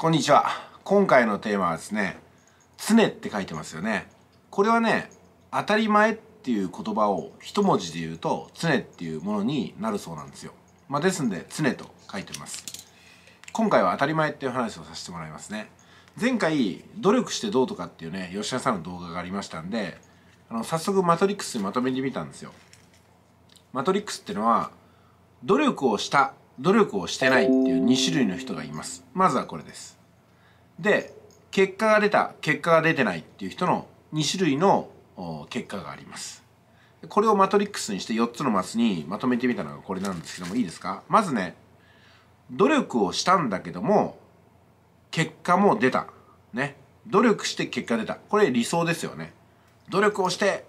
こんにちは今回のテーマはですね「常」って書いてますよねこれはね「当たり前」っていう言葉を一文字で言うと「常」っていうものになるそうなんですよ、まあ、ですんで「常」と書いてます今回は「当たり前」っていう話をさせてもらいますね前回「努力してどうとか」っていうね吉田さんの動画がありましたんであの早速「マトリックス」まとめてみたんですよマトリックスっていうのは努力をした努力をしてないっていう2種類の人がいますまずはこれですで結果が出た結果が出てないっていう人の2種類の結果がありますこれをマトリックスにして4つのマスにまとめてみたのがこれなんですけどもいいですかまずね努力をしたんだけども結果も出たね努力して結果出たこれ理想ですよね努力をして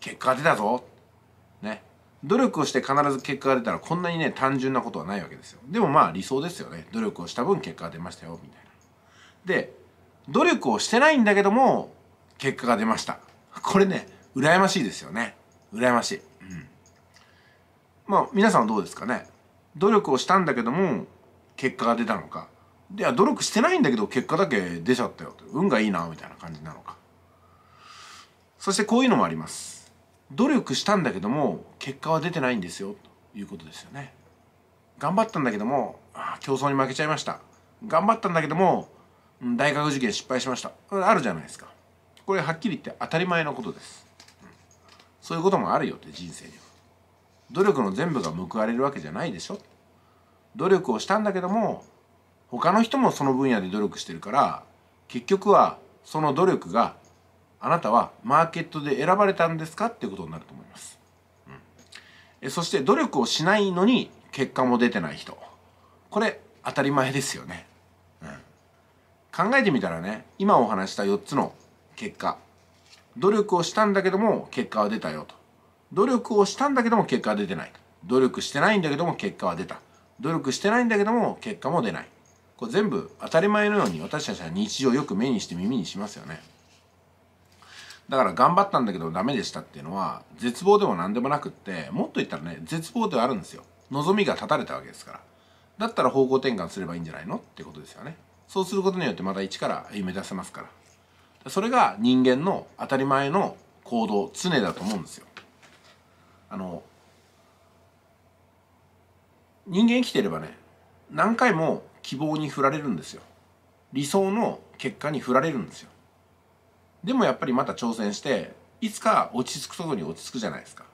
結果が出たぞね努力をして必ず結果が出たらこんなにね単純なことはないわけですよでもまあ理想ですよね努力をした分結果が出ましたよみたいなで努力をしてないんだけども結果が出ましたこれね羨ましいですよね羨ましい、うん、まあ皆さんはどうですかね努力をしたんだけども結果が出たのかいや努力してないんだけど結果だけ出ちゃったよ運がいいなみたいな感じなのかそしてこういうのもあります努力したんだけども結果は出てないんですよということですよね頑張ったんだけども競争に負けちゃいました頑張ったんだけども大学受験失敗しましたあるじゃないですかこれはっきり言って当たり前のことです、そういうこともあるよって人生には努力の全部が報われるわけじゃないでしょ努力をしたんだけども他の人もその分野で努力してるから結局はその努力があなたはマーケットで選ばれたんですかっていうことになると思います、うん、えそして努力をしないのに結果も出てない人これ当たり前ですよね、うん、考えてみたらね今お話した4つの結果努力をしたんだけども結果は出たよと努力をしたんだけども結果は出てない努力してないんだけども結果は出た努力してないんだけども結果も出ないこれ全部当たり前のように私たちは日常よく目にして耳にしますよね。だから頑張ったんだけどダメでしたっていうのは絶望でも何でもなくってもっと言ったらね絶望ではあるんですよ望みが立たれたわけですからだったら方向転換すればいいんじゃないのってことですよねそうすることによってまた一から目指せますからそれが人間の当たり前の行動常だと思うんですよあの人間生きてればね何回も希望に振られるんですよ理想の結果に振られるんですよでもやっぱりまた挑戦していつか落ち着くとこに落ち着くじゃないですか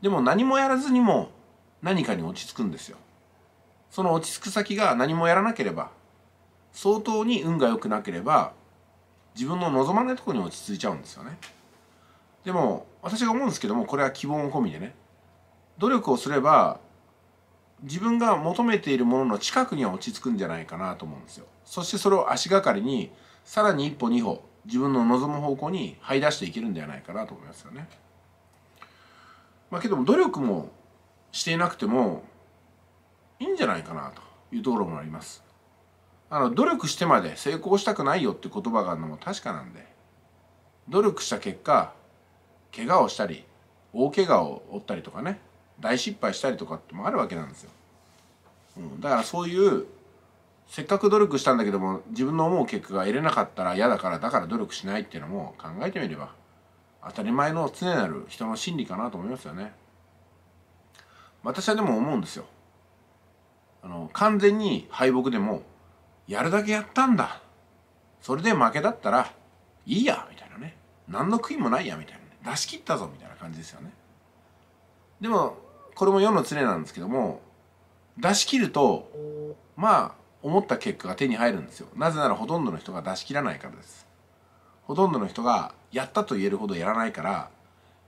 でも何もやらずにも何かに落ち着くんですよその落ち着く先が何もやらなければ相当に運が良くなければ自分の望まないとこに落ち着いちゃうんですよねでも私が思うんですけどもこれは希望込みでね努力をすれば自分が求めているものの近くには落ち着くんじゃないかなと思うんですよそしてそれを足がかりにさらに一歩二歩自分の望む方向に這い出していけるんではないかなと思いますよね。まあ、けども努力もしていなくてもいいんじゃないかなというところもあります。あの努力してまで成功したくないよって言葉があるのも確かなんで努力した結果怪我をしたり大怪我を負ったりとかね大失敗したりとかってもあるわけなんですよ。うん、だからそういうせっかく努力したんだけども自分の思う結果が得れなかったら嫌だからだから努力しないっていうのも考えてみれば当たり前の常なる人の心理かなと思いますよね私はでも思うんですよあの完全に敗北でもやるだけやったんだそれで負けだったらいいやみたいなね何の悔いもないやみたいな、ね、出し切ったぞみたいな感じですよねでもこれも世の常なんですけども出し切るとまあ思った結果が手に入るんですよなぜならほとんどの人が出し切らないからですほとんどの人がやったと言えるほどやらないから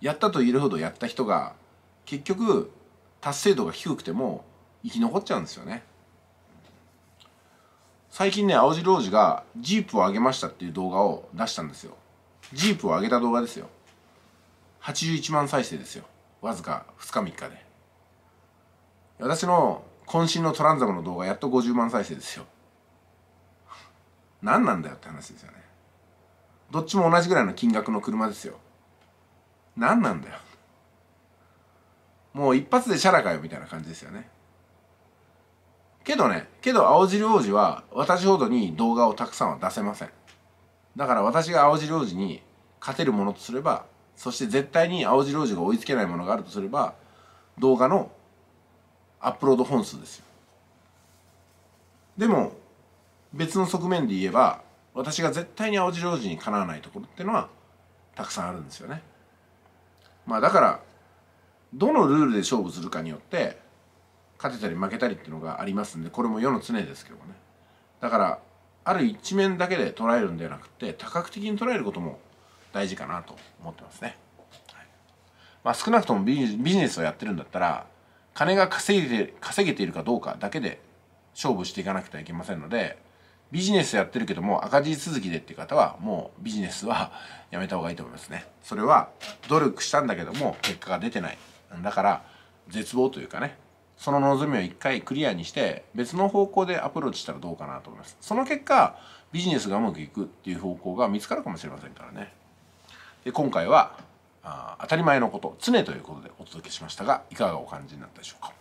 やったと言えるほどやった人が結局達成度が低くても生き残っちゃうんですよね最近ね青白王子がジープを上げましたっていう動画を出したんですよジープを上げた動画ですよ81万再生ですよわずか2日3日で私の渾身のトランザムの動画やっと50万再生ですよ。何なんだよって話ですよね。どっちも同じぐらいの金額の車ですよ。何なんだよ。もう一発でシャラかよみたいな感じですよね。けどね、けど青汁王子は私ほどに動画をたくさんは出せません。だから私が青汁王子に勝てるものとすれば、そして絶対に青汁王子が追いつけないものがあるとすれば、動画のアップロード本数ですよでも別の側面で言えば私が絶対に青白王子にかなわないところっていうのはたくさんあるんですよねまあだからどのルールで勝負するかによって勝てたり負けたりっていうのがありますんでこれも世の常ですけどもねだからある一面だけで捉えるんではなくて多角的に捉えることも大事かなと思ってますね、はい、まあ、少なくともビジネスをやってるんだったら金が稼いで稼げているかどうかだけで勝負していかなくてはいけませんのでビジネスやってるけども赤字続きでっていう方はもうビジネスはやめた方がいいと思いますねそれは努力したんだけども結果が出てないだから絶望というかねその望みを一回クリアにして別の方向でアプローチしたらどうかなと思いますその結果ビジネスがうまくいくっていう方向が見つかるかもしれませんからねで今回はあ当たり前のこと常ということでお届けしましたがいかがお感じになったでしょうか